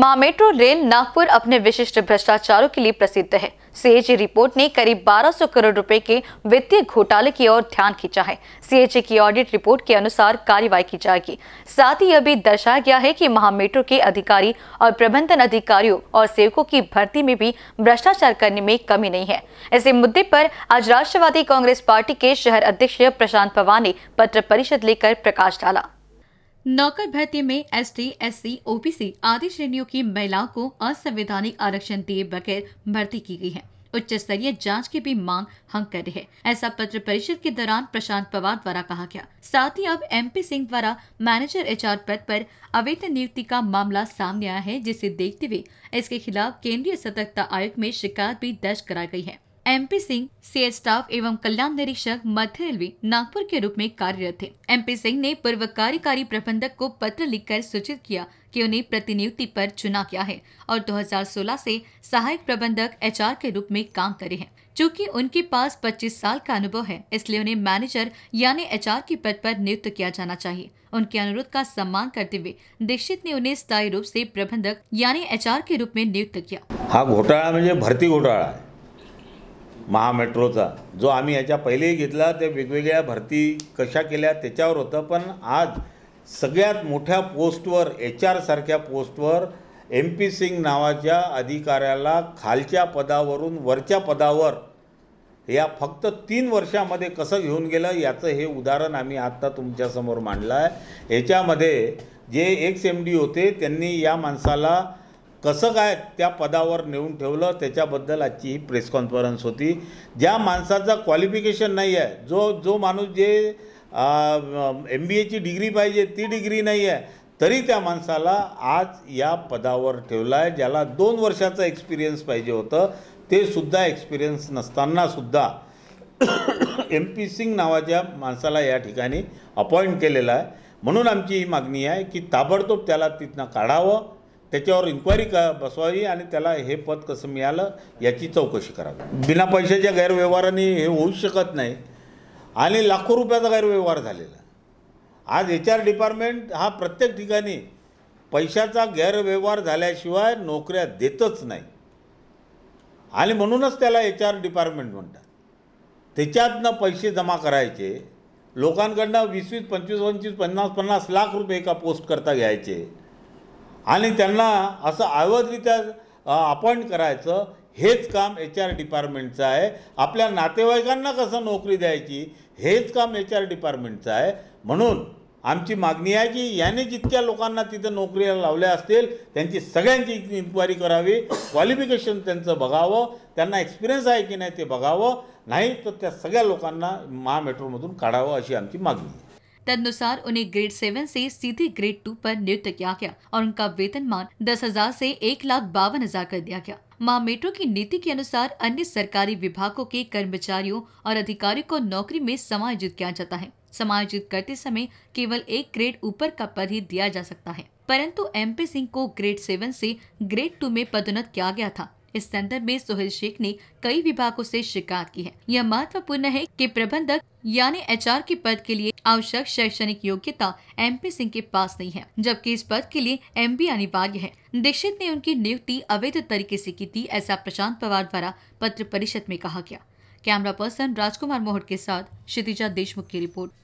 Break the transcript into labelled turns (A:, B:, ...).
A: मां metro rail Nagpur अपने विशिष्ट भ्रष्टाचारों के लिए प्रसिद्ध है सीएजी e रिपोर्ट ने करीब 1200 करोड़ रुपए के वित्तीय घोटाले की ओर ध्यान खींचा है सीएजी e की ऑडिट रिपोर्ट के अनुसार कार्रवाई की जाएगी साथ ही यह भी दर्शाया गया है कि मेट्रो के अधिकारी और प्रबंधन अधिकारियों और सेवकों की भर्ती में भी भ्रष्टाचार करने में कमी नहीं है ऐसे मुद्दे पर आज राष्ट्रवादी कांग्रेस पार्टी के शहर अध्यक्ष प्रशांत पवार ने पत्र परिषद लेकर प्रकाश डाला नौकर भर्ती में एसटी, एससी, ओबीसी आदि श्रेणियों की महिलाओं को असंवैधानिक आरक्षण दिए बगैर भर्ती की गई है उच्च स्तरीय जांच की भी मांग हम कर रहे हैं ऐसा पत्र परिषद के दौरान प्रशांत पवार द्वारा कहा गया साथ ही अब एमपी सिंह द्वारा मैनेजर एचआर पद पर अवैध नियुक्ति का मामला सामने आया है जिसे देखते हुए इसके खिलाफ केंद्रीय सतर्कता आयोग में शिकायत भी दर्ज कराई गई है एमपी सिंह सी स्टाफ एवं कल्याण निरीक्षक मध्य रेलवे नागपुर के रूप में कार्यरत थे एमपी सिंह ने पूर्व कार्यकारी प्रबंधक को पत्र लिखकर सूचित किया कि उन्हें प्रतिनियुक्ति पर चुना गया है और 2016 से सहायक प्रबंधक एचआर के रूप में काम करे हैं चूँकि उनके पास 25 साल का अनुभव है इसलिए उन्हें मैनेजर यानी एचआर के पद पर नियुक्त किया जाना चाहिए उनके अनुरोध का सम्मान करते हुए दीक्षित ने उन्हें स्थायी रूप से प्रबंधक यानी एचआर के रूप में नियुक्त किया
B: हाँ घोटाला भर्ती घोटाला घोटाळा महामेट्रोचा जो आम्ही याच्या पहिलेही घेतला ते वेगवेगळ्या भरती कशा केल्या त्याच्यावर होतं पण आज सगळ्यात मोठ्या पोस्टवर एच आरसारख्या पोस्टवर एम पी सिंग नावाच्या अधिकाऱ्याला खालच्या पदावरून वरच्या पदावर या फक्त तीन वर्षामध्ये कसं घेऊन गेलं याचं हे उदाहरण आम्ही आत्ता तुमच्यासमोर मांडलं आहे याच्यामध्ये जे एक्स एम डी होते त्यांनी या माणसाला कसं काय त्या पदावर नेऊन ठेवलं त्याच्याबद्दल आजची ही प्रेस कॉन्फरन्स होती ज्या माणसाचा क्वालिफिकेशन नाही आहे जो जो माणूस जे एम बी एची डिग्री पाहिजे ती डिग्री नाही आहे तरी त्या माणसाला आज या पदावर ठेवला आहे ज्याला दोन वर्षाचा एक्सपिरियन्स पाहिजे होतं ते सुद्धा एक्सपिरियन्स नसतानासुद्धा एम पी सिंग नावाच्या माणसाला या ठिकाणी अपॉइंट केलेला आहे म्हणून आमची ही मागणी आहे की ताबडतोब त्याला तिथनं काढावं त्याच्यावर इन्क्वायरी क बसवावी आणि त्याला हे पद कसं मिळालं याची चौकशी करावी बिना पैशाच्या गैरव्यवहाराने हे होऊ शकत नाही आणि लाखो रुपयाचा गैरव्यवहार झालेला आज एच आर डिपार्टमेंट हा प्रत्येक ठिकाणी पैशाचा गैरव्यवहार झाल्याशिवाय नोकऱ्या देतच नाही आणि म्हणूनच त्याला एच आर डिपार्टमेंट म्हणतात त्याच्यातनं पैसे जमा करायचे लोकांकडनं वीस वीस पंचवीस पंचवीस पन्नास पन्नास लाख रुपये एका पोस्ट करता घ्यायचे आणि त्यांना असं अवधरित्या अपॉइंट करायचं हेच काम एच आर डिपार्टमेंटचं आहे आपल्या नातेवाईकांना कसं नोकरी द्यायची हेच काम एच आर डिपार्टमेंटचं आहे म्हणून आमची मागणी आहे की याने जितक्या लोकांना तिथे नोकरीला लावल्या असतील त्यांची सगळ्यांची इन्क्वायरी करावी क्वालिफिकेशन त्यांचं बघावं त्यांना एक्सपिरियन्स आहे की नाही ते बघावं नाही तर त्या सगळ्या लोकांना महा मेट्रोमधून काढावं अशी आमची मागणी आहे
A: तदनुसार उन्हें ग्रेड सेवन से सीधे ग्रेड टू पर नियुक्त किया गया और उनका वेतनमान दस हजार से एक लाख बावन हजार कर दिया गया मां मेट्रो की नीति के अनुसार अन्य सरकारी विभागों के कर्मचारियों और अधिकारियों को नौकरी में समायोजित किया जाता है समायोजित करते समय केवल एक ग्रेड ऊपर का पद ही दिया जा सकता है परंतु एम पी सिंह को ग्रेड सेवन से ग्रेड टू में पदोन्नत किया गया था इस संदर्भ में सोहेल शेख ने कई विभागों से शिकायत की है यह महत्वपूर्ण है कि प्रबंधक यानी एचआर के पद के लिए आवश्यक शैक्षणिक योग्यता एमपी सिंह के पास नहीं है जबकि इस पद के लिए एमबी अनिवार्य है दीक्षित ने उनकी नियुक्ति अवैध तरीके से की थी ऐसा प्रशांत पवार द्वारा पत्र परिषद में कहा गया कैमरा पर्सन राजकुमार मोहट के साथ क्षितिजा देशमुख की रिपोर्ट